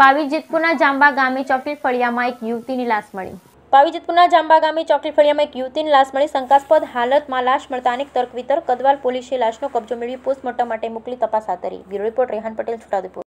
પાવી જાંબા ગામે ચોકલી ફળિયામાં એક યુવતીની લાશ મળી પાવી જાંબા ગામે ચોકલી ફળિયામાં એક યુવતીની લાશ મળી શંકાસ્પદ હાલતમાં લાશ મળતા અનેક તર્ક વિતર્ક કદવાલ પોલીસે લાશનો કબજો મેળવી પોસ્ટમોર્ટમ માટે મોકલી તપાસ હાથ ધરી બ્યુરો રિપોર્ટ રેહાન પટેલ છોટાઉદેપુર